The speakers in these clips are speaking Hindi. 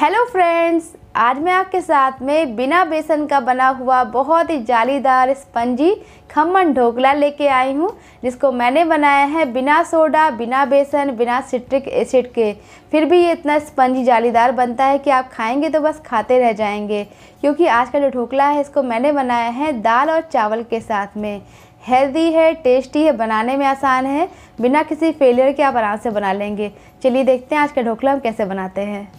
हेलो फ्रेंड्स आज मैं आपके साथ में बिना बेसन का बना हुआ बहुत ही जालीदार स्पंजी खमन ढोकला लेके आई हूँ जिसको मैंने बनाया है बिना सोडा बिना बेसन बिना सिट्रिक एसिड के फिर भी ये इतना स्पंजी जालीदार बनता है कि आप खाएंगे तो बस खाते रह जाएंगे क्योंकि आज का जो ढोकला है इसको मैंने बनाया है दाल और चावल के साथ में हेल्दी है टेस्टी है बनाने में आसान है बिना किसी फेलियर के आप आराम से बना लेंगे चलिए देखते हैं आज का ढोकला हम कैसे बनाते हैं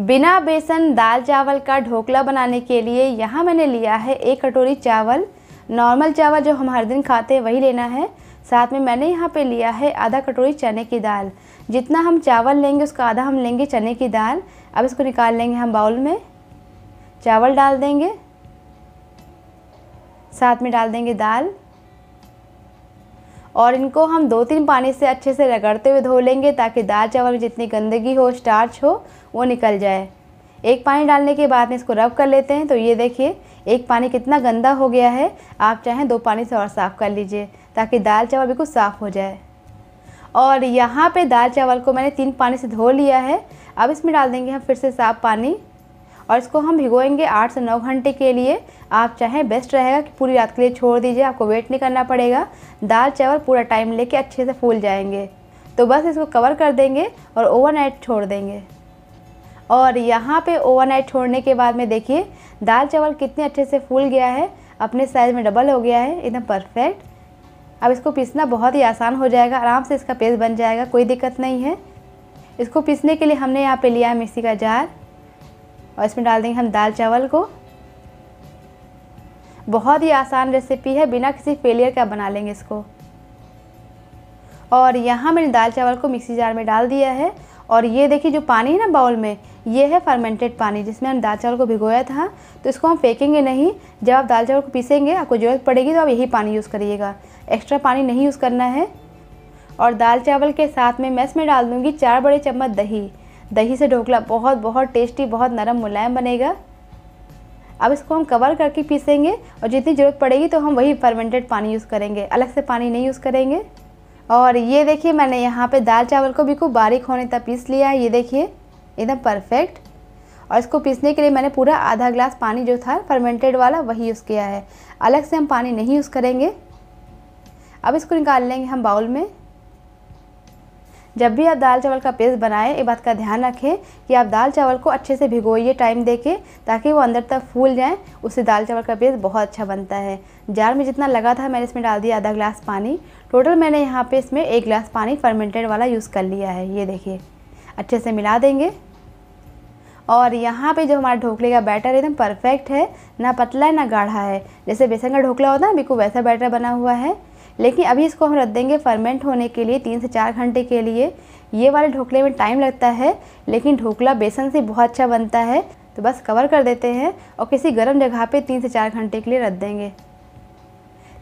बिना बेसन दाल चावल का ढोकला बनाने के लिए यहाँ मैंने लिया है एक कटोरी चावल नॉर्मल चावल जो हम हर दिन खाते हैं वही लेना है साथ में मैंने यहाँ पे लिया है आधा कटोरी चने की दाल जितना हम चावल लेंगे उसका आधा हम लेंगे चने की दाल अब इसको निकाल लेंगे हम बाउल में चावल डाल देंगे साथ में डाल देंगे दाल और इनको हम दो तीन पानी से अच्छे से रगड़ते हुए धो लेंगे ताकि दाल चावल में जितनी गंदगी हो स्टार्च हो वो निकल जाए एक पानी डालने के बाद में इसको रब कर लेते हैं तो ये देखिए एक पानी कितना गंदा हो गया है आप चाहें दो पानी से और साफ़ कर लीजिए ताकि दाल चावल बिल्कुल साफ़ हो जाए और यहाँ पे दाल चावल को मैंने तीन पानी से धो लिया है अब इसमें डाल देंगे हम फिर से साफ़ पानी और इसको हम भिगोएंगे आठ से नौ घंटे के लिए आप चाहें बेस्ट रहेगा कि पूरी रात के लिए छोड़ दीजिए आपको वेट नहीं करना पड़ेगा दाल चावल पूरा टाइम लेके अच्छे से फूल जाएंगे तो बस इसको कवर कर देंगे और ओवरनाइट छोड़ देंगे और यहाँ पे ओवरनाइट छोड़ने के बाद में देखिए दाल चावल कितने अच्छे से फूल गया है अपने साइज़ में डबल हो गया है एकदम परफेक्ट अब इसको पीसना बहुत ही आसान हो जाएगा आराम से इसका पेस्ट बन जाएगा कोई दिक्कत नहीं है इसको पीसने के लिए हमने यहाँ पे लिया है मिक्सी का जार और इसमें डाल देंगे हम दाल चावल को बहुत ही आसान रेसिपी है बिना किसी फेलियर का बना लेंगे इसको और यहाँ मैंने दाल चावल को मिक्सी जार में डाल दिया है और ये देखिए जो पानी है ना बाउल में ये है फर्मेंटेड पानी जिसमें हम दाल चावल को भिगोया था तो इसको हम फेंकेंगे नहीं जब आप दाल चावल को पीसेंगे आपको ज़रूरत पड़ेगी तो आप यही पानी यूज़ करिएगा एक्स्ट्रा पानी नहीं यूज़ करना है और दाल चावल के साथ में मैं इसमें डाल दूँगी चार बड़े चम्मच दही दही से ढोकला बहुत बहुत टेस्टी बहुत नरम मुलायम बनेगा अब इसको हम कवर करके पीसेंगे और जितनी ज़रूरत पड़ेगी तो हम वही फर्मेंटेड पानी यूज़ करेंगे अलग से पानी नहीं यूज़ करेंगे और ये देखिए मैंने यहाँ पे दाल चावल को बिल्कुल बारीक होने तक पीस लिया है ये देखिए एकदम परफेक्ट और इसको पीसने के लिए मैंने पूरा आधा ग्लास पानी जो था फर्मेंटेड वाला वही यूज़ किया है अलग से हम पानी नहीं यूज़ करेंगे अब इसको निकाल लेंगे हम बाउल में जब भी आप दाल चावल का पेस्ट बनाएं एक बात का ध्यान रखें कि आप दाल चावल को अच्छे से भिगोइए टाइम देके ताकि वो अंदर तक फूल जाएँ उससे दाल चावल का पेस्ट बहुत अच्छा बनता है जार में जितना लगा था मैंने इसमें डाल दिया आधा ग्लास पानी टोटल मैंने यहाँ पर इसमें एक ग्लास पानी फर्मेंटेड वाला यूज़ कर लिया है ये देखिए अच्छे से मिला देंगे और यहाँ पे जो हमारा ढोकले का बैटर एकदम परफेक्ट है ना पतला है ना गाढ़ा है जैसे बेसन का ढोकला होता है बिल्कुल वैसा बैटर बना हुआ है लेकिन अभी इसको हम रख देंगे फर्मेंट होने के लिए तीन से चार घंटे के लिए ये वाले ढोकले में टाइम लगता है लेकिन ढोकला बेसन से बहुत अच्छा बनता है तो बस कवर कर देते हैं और किसी गर्म जगह पर तीन से चार घंटे के लिए रख देंगे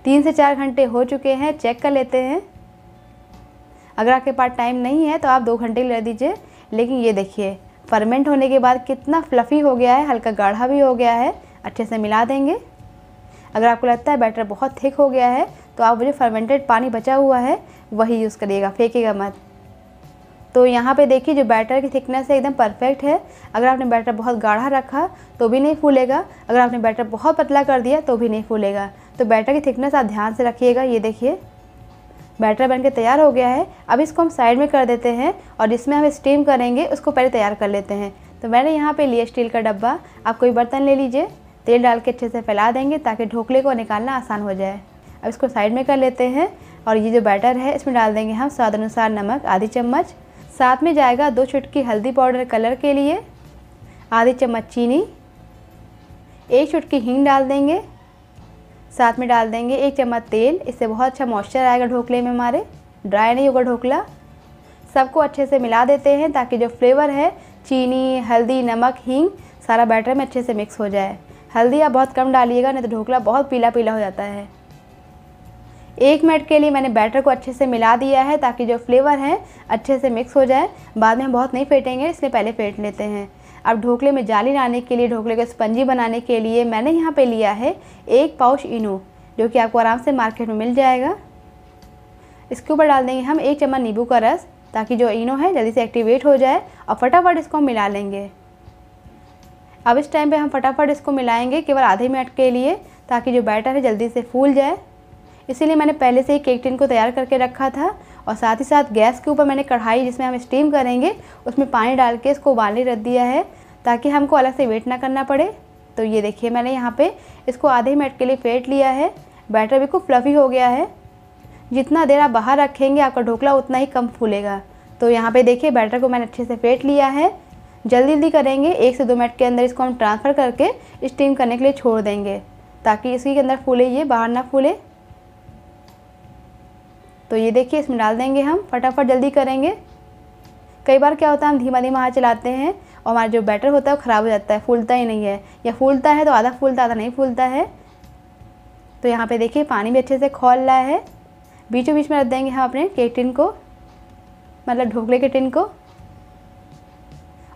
तीन से चार घंटे हो चुके हैं चेक कर लेते हैं अगर आपके पास टाइम नहीं है तो आप दो घंटे ले दीजिए लेकिन ये देखिए फर्मेंट होने के बाद कितना फ्लफ़ी हो गया है हल्का गाढ़ा भी हो गया है अच्छे से मिला देंगे अगर आपको लगता है बैटर बहुत थिक हो गया है तो आप जो फर्मेंटेड पानी बचा हुआ है वही यूज़ करिएगा फेंकेगा मत तो यहाँ पे देखिए जो बैटर की थिकनेस है एकदम परफेक्ट है अगर आपने बैटर बहुत गाढ़ा रखा तो भी नहीं फूलेगा अगर आपने बैटर बहुत पतला कर दिया तो भी नहीं फूलेगा तो बैटर की थिकनेस आप ध्यान से रखिएगा ये देखिए बैटर बन के तैयार हो गया है अब इसको हम साइड में कर देते हैं और जिसमें हम स्टीम करेंगे उसको पहले तैयार कर लेते हैं तो मैंने यहाँ पर लिया स्टील का डब्बा आप कोई बर्तन ले लीजिए तेल डाल के अच्छे से फैला देंगे ताकि ढोकले को निकालना आसान हो जाए अब इसको साइड में कर लेते हैं और ये जो बैटर है इसमें डाल देंगे हम स्वाद अनुसार नमक आधी चम्मच साथ में जाएगा दो चुटकी हल्दी पाउडर कलर के लिए आधी चम्मच चीनी एक चुटकी हींग डाल देंगे साथ में डाल देंगे एक चम्मच तेल इससे बहुत अच्छा मॉइस्चर आएगा ढोकले में हमारे ड्राई नहीं होगा ढोकला सबको अच्छे से मिला देते हैं ताकि जो फ्लेवर है चीनी हल्दी नमक हींग सारा बैटर में अच्छे से मिक्स हो जाए हल्दी आप बहुत कम डालिएगा नहीं तो ढोकला बहुत पीला पीला हो जाता है एक मिनट के लिए मैंने बैटर को अच्छे से मिला दिया है ताकि जो फ्लेवर है अच्छे से मिक्स हो जाए बाद में हम बहुत नहीं फेंटेंगे इसलिए पहले फेंट लेते हैं अब ढोकले में जाली लाने के लिए ढोकले को स्पंजी बनाने के लिए मैंने यहाँ पे लिया है एक पाउच इनो जो कि आपको आराम से मार्केट में मिल जाएगा इसके ऊपर डाल देंगे हम एक चम्मच नींबू का रस ताकि जो इनो है जल्दी से एक्टिवेट हो जाए और फटाफट इसको हम मिला लेंगे अब इस टाइम पे हम फटाफट इसको मिलाएंगे केवल आधे मिनट के लिए ताकि जो बैटर है जल्दी से फूल जाए इसीलिए मैंने पहले से ही केक टिन को तैयार करके रखा था और साथ ही साथ गैस के ऊपर मैंने कढ़ाई जिसमें हम स्टीम करेंगे उसमें पानी डाल के इसको उबालने रख दिया है ताकि हमको अलग से वेट ना करना पड़े तो ये देखिए मैंने यहाँ पे इसको आधे मिनट के लिए फेंट लिया है बैटर बिल्कुल फ्लफ़ी हो गया है जितना देर आप बाहर रखेंगे आपका ढोकला उतना ही कम फूलेगा तो यहाँ पे देखिए बैटर को मैंने अच्छे से फेंट लिया है जल्दी जल्दी करेंगे एक से दो मिनट के अंदर इसको हम ट्रांसफ़र करके स्टीम करने के लिए छोड़ देंगे ताकि इसी के अंदर फूले ये बाहर ना फूले तो ये देखिए इसमें डाल देंगे हम फटाफट जल्दी करेंगे कई बार क्या होता है हम धीमा धीमा हाथ चलाते हैं और हमारा जो बैटर होता है वो ख़राब हो जाता है फूलता ही नहीं है या फूलता है तो आधा फूलता आधा नहीं फूलता है तो यहाँ पे देखिए पानी भी अच्छे से खोल रहा है बीचों बीच में रख देंगे हम अपने केक टिन को मतलब ढोकले के टिन को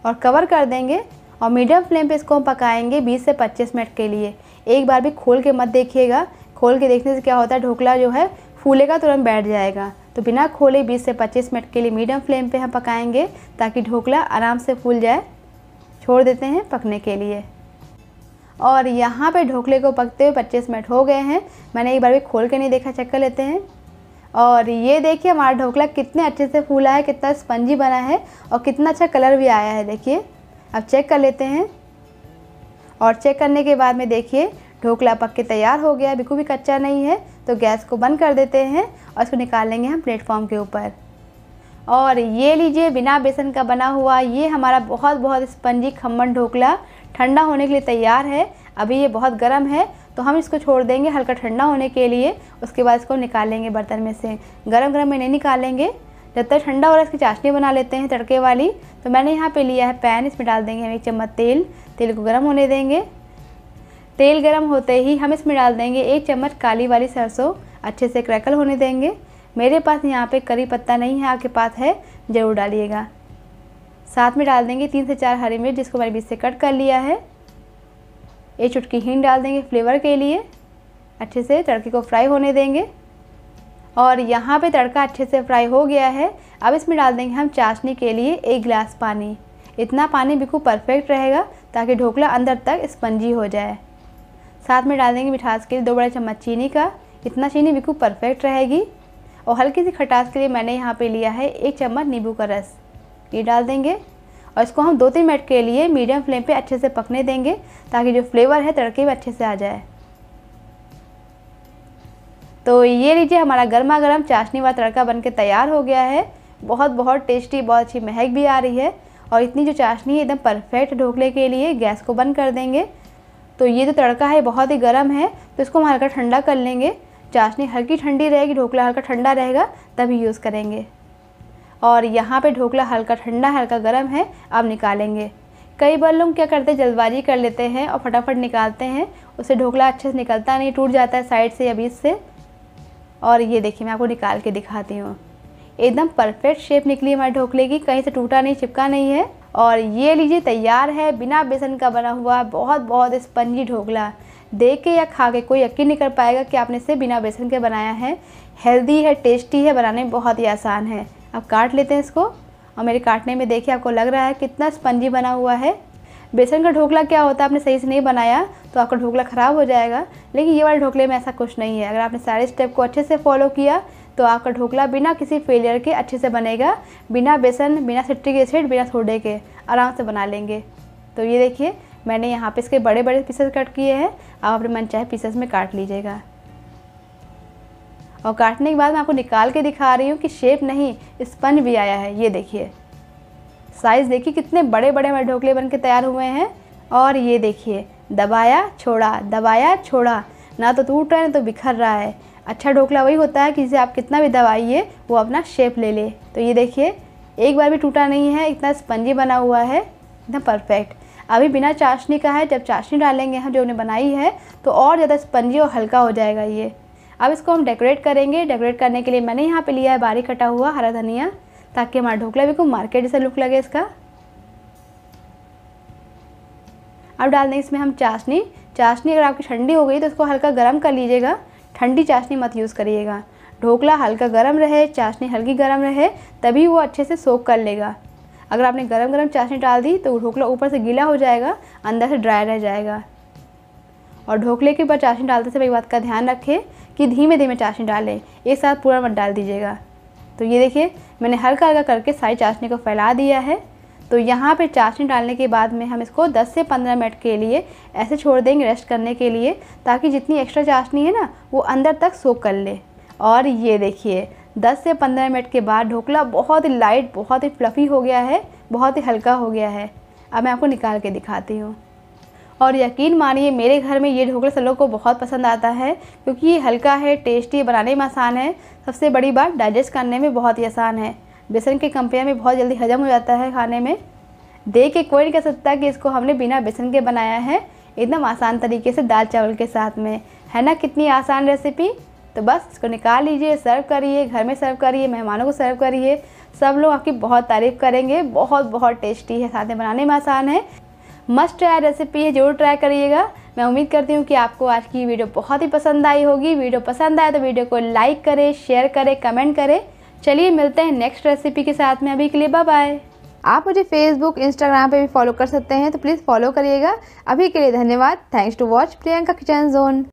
और कवर कर देंगे और मीडियम फ्लेम पे इसको हम पकाएंगे 20 से 25 मिनट के लिए एक बार भी खोल के मत देखिएगा खोल के देखने से क्या होता है ढोकला जो है फूलेगा तुरंत बैठ जाएगा तो बिना खोले 20 से 25 मिनट के लिए मीडियम फ्लेम पे हम पकाएंगे ताकि ढोकला आराम से फूल जाए छोड़ देते हैं पकने के लिए और यहाँ पे ढोकले को पकते हुए 25 मिनट हो गए हैं मैंने एक बार भी खोल के नहीं देखा चेक कर लेते हैं और ये देखिए हमारा ढोकला कितने अच्छे से फूला है कितना स्पंजी बना है और कितना अच्छा कलर भी आया है देखिए अब चेक कर लेते हैं और चेक करने के बाद में देखिए ढोकला पक के तैयार हो गया है बिल्कुल भी कच्चा नहीं है तो गैस को बंद कर देते हैं और इसको निकाल लेंगे हम प्लेटफॉर्म के ऊपर और ये लीजिए बिना बेसन का बना हुआ ये हमारा बहुत बहुत स्पंजी खम्भन ढोकला ठंडा होने के लिए तैयार है अभी ये बहुत गर्म है तो हम इसको छोड़ देंगे हल्का ठंडा होने के लिए उसके बाद इसको निकालेंगे बर्तन में से गर्म गर्म में नहीं निकालेंगे जब तक ठंडा हो रहा है इसकी चाशनी बना लेते हैं तड़के वाली तो मैंने यहाँ पे लिया है पैन इसमें डाल देंगे हम एक चम्मच तेल तेल को गर्म होने देंगे तेल गरम होते ही हम इसमें डाल देंगे एक चम्मच काली वाली सरसों अच्छे से क्रैकल होने देंगे मेरे पास यहाँ पे करी पत्ता नहीं है आपके पास है ज़रूर डालिएगा साथ में डाल देंगे तीन से चार हरी मिर्च जिसको मैंने बीच से कट कर लिया है एक चुटकी हिंग डाल देंगे फ्लेवर के लिए अच्छे से तड़के को फ्राई होने देंगे और यहाँ पे तड़का अच्छे से फ्राई हो गया है अब इसमें डाल देंगे हम चाशनी के लिए एक गिलास पानी इतना पानी बिल्कुल परफेक्ट रहेगा ताकि ढोकला अंदर तक स्पंजी हो जाए साथ में डाल देंगे मिठास के लिए दो बड़े चम्मच चीनी का इतना चीनी बिल्कुल परफेक्ट रहेगी और हल्की सी खटास के लिए मैंने यहाँ पे लिया है एक चम्मच नींबू का रस ये डाल देंगे और इसको हम दो तीन मिनट के लिए मीडियम फ्लेम पे अच्छे से पकने देंगे ताकि जो फ्लेवर है तड़के में अच्छे से आ जाए तो ये लीजिए हमारा गर्मा गर्म चाशनी व तड़का बन तैयार हो गया है बहुत बहुत टेस्टी बहुत अच्छी महक भी आ रही है और इतनी जो चाशनी है एकदम परफेक्ट ढोकले के लिए गैस को बंद कर देंगे तो ये जो तड़का है बहुत ही गर्म है तो इसको हम हल्का ठंडा कर लेंगे चाशनी हल्की ठंडी रहेगी ढोकला हल्का ठंडा रहेगा तभी यूज़ करेंगे और यहाँ पे ढोकला हल्का ठंडा हल्का गर्म है अब निकालेंगे कई बार लोग क्या करते हैं जल्दबाजी कर लेते हैं और फटाफट निकालते हैं उससे ढोकला अच्छे से निकलता नहीं टूट जाता है साइड से या बीच से और ये देखिए मैं आपको निकाल के दिखाती हूँ एकदम परफेक्ट शेप निकली हमारे ढोकले की कहीं से टूटा नहीं चिपका नहीं है और ये लीजिए तैयार है बिना बेसन का बना हुआ बहुत बहुत स्पंजी ढोकला देख के या खा के कोई यकीन नहीं कर पाएगा कि आपने इसे बिना बेसन के बनाया है हेल्दी है टेस्टी है बनाने में बहुत ही आसान है अब काट लेते हैं इसको और मेरे काटने में देखिए आपको लग रहा है कितना स्पंजी बना हुआ है बेसन का ढोकला क्या होता है आपने सही से नहीं बनाया तो आपका ढोकला ख़राब हो जाएगा लेकिन ये वाले ढोकले में ऐसा कुछ नहीं है अगर आपने सारे स्टेप को अच्छे से फॉलो किया तो आपका ढोकला बिना किसी फेलियर के अच्छे से बनेगा बिना बेसन बिना सिट्रिक एसिड बिना सोडे के आराम से बना लेंगे तो ये देखिए मैंने यहाँ पे इसके बड़े बड़े पीसेस कट किए हैं आप अपने मन चाहे पीसेस में काट लीजिएगा और काटने के बाद मैं आपको निकाल के दिखा रही हूँ कि शेप नहीं स्पंज भी आया है ये देखिए साइज़ देखिए कितने बड़े बड़े हमारे ढोकले बन के तैयार हुए हैं और ये देखिए दबाया छोड़ा दबाया छोड़ा ना तो टूट रहा है ना तो बिखर रहा है अच्छा ढोकला वही होता है कि जिसे आप कितना भी दबाइए वो अपना शेप ले ले तो ये देखिए एक बार भी टूटा नहीं है इतना स्पंजी बना हुआ है एकदम परफेक्ट अभी बिना चाशनी का है जब चाशनी डालेंगे हम जो हमने बनाई है तो और ज़्यादा स्पंजी और हल्का हो जाएगा ये अब इसको हम डेकोरेट करेंगे डेकोरेट करने के लिए मैंने यहाँ पे लिया है बारीक कटा हुआ हरा धनिया ताकि हमारा ढोकला को मार्केट से लुक लगे इसका अब डाल दें इसमें हम चाशनी चाशनी अगर आपकी ठंडी हो गई तो इसको हल्का गर्म कर लीजिएगा ठंडी चाशनी मत यूज़ करिएगा ढोकला हल्का गर्म रहे चाशनी हल्की गर्म रहे तभी वो अच्छे से सोख कर लेगा अगर आपने गरम गरम चाशनी डाल दी तो ढोकला ऊपर से गीला हो जाएगा अंदर से ड्राई रह जाएगा और ढोकले के ऊपर चाशनी डालते समय एक बात का ध्यान रखें कि धीमे धीमे चाशनी डालें एक साथ पूरा मत डाल दीजिएगा तो ये देखिए मैंने हल्का हल्का करके सारी चाशनी को फैला दिया है तो यहाँ पे चाशनी डालने के बाद में हम इसको 10 से 15 मिनट के लिए ऐसे छोड़ देंगे रेस्ट करने के लिए ताकि जितनी एक्स्ट्रा चाशनी है ना वो अंदर तक सोख कर ले और ये देखिए 10 से 15 मिनट के बाद ढोकला बहुत ही लाइट बहुत ही फ्लफ़ी हो गया है बहुत ही हल्का हो गया है अब मैं आपको निकाल के दिखाती हूँ और यकीन मानिए मेरे घर में ये ढोकला सलों को बहुत पसंद आता है क्योंकि ये हल्का है टेस्टी बनाने में आसान है सबसे बड़ी बात डाइजेस्ट करने में बहुत ही आसान है बेसन के कंपेयर में बहुत जल्दी हजम हो जाता है खाने में देख के कोई नहीं कह सकता कि इसको हमने बिना बेसन के बनाया है एकदम आसान तरीके से दाल चावल के साथ में है ना कितनी आसान रेसिपी तो बस इसको निकाल लीजिए सर्व करिए घर में सर्व करिए मेहमानों को सर्व करिए सब लोग आपकी बहुत तारीफ़ करेंगे बहुत बहुत टेस्टी है साथ में बनाने में आसान है मस्ट ट्राई रेसिपी है जरूर ट्राई करिएगा मैं उम्मीद करती हूँ कि आपको आज की वीडियो बहुत ही पसंद आई होगी वीडियो पसंद आए तो वीडियो को लाइक करें शेयर करें कमेंट करें चलिए मिलते हैं नेक्स्ट रेसिपी के साथ में अभी के लिए बाय बाय आप मुझे फेसबुक इंस्टाग्राम पे भी फॉलो कर सकते हैं तो प्लीज़ फॉलो करिएगा अभी के लिए धन्यवाद thanks to watch Priyanka kitchen zone